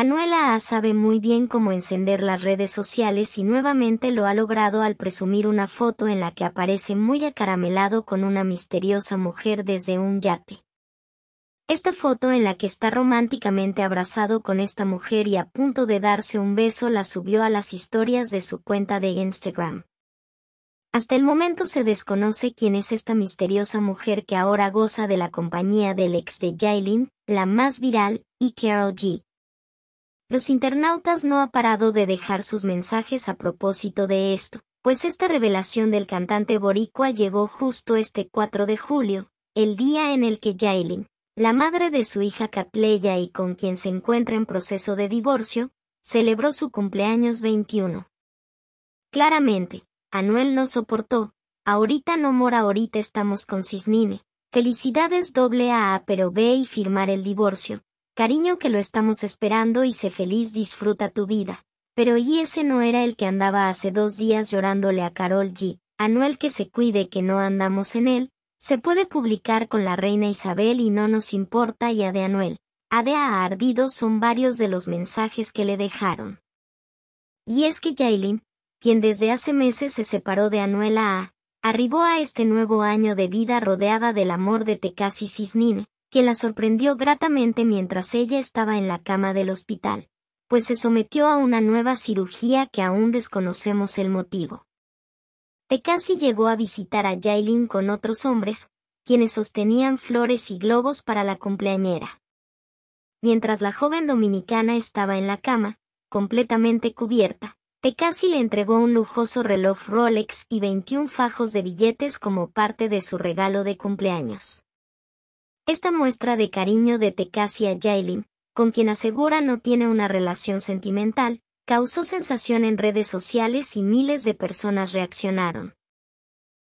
Anuela A sabe muy bien cómo encender las redes sociales y nuevamente lo ha logrado al presumir una foto en la que aparece muy acaramelado con una misteriosa mujer desde un yate. Esta foto en la que está románticamente abrazado con esta mujer y a punto de darse un beso la subió a las historias de su cuenta de Instagram. Hasta el momento se desconoce quién es esta misteriosa mujer que ahora goza de la compañía del ex de Jailin, la más viral, y Carol G los internautas no ha parado de dejar sus mensajes a propósito de esto, pues esta revelación del cantante boricua llegó justo este 4 de julio, el día en el que Jailin, la madre de su hija Catleya y con quien se encuentra en proceso de divorcio, celebró su cumpleaños 21. Claramente, Anuel no soportó, ahorita no mora ahorita estamos con Cisnine, felicidades doble A pero b y firmar el divorcio, Cariño que lo estamos esperando y sé feliz disfruta tu vida. Pero y ese no era el que andaba hace dos días llorándole a Carol G. Anuel que se cuide que no andamos en él, se puede publicar con la reina Isabel y no nos importa a de Anuel. de a Ardido son varios de los mensajes que le dejaron. Y es que Jailin, quien desde hace meses se separó de Anuel A, arribó a este nuevo año de vida rodeada del amor de Tecasi Cisnine, que la sorprendió gratamente mientras ella estaba en la cama del hospital, pues se sometió a una nueva cirugía que aún desconocemos el motivo. Tecasi llegó a visitar a Jailin con otros hombres, quienes sostenían flores y globos para la cumpleañera. Mientras la joven dominicana estaba en la cama, completamente cubierta, Tecasi le entregó un lujoso reloj Rolex y 21 fajos de billetes como parte de su regalo de cumpleaños. Esta muestra de cariño de Tekashi a Jailin, con quien asegura no tiene una relación sentimental, causó sensación en redes sociales y miles de personas reaccionaron.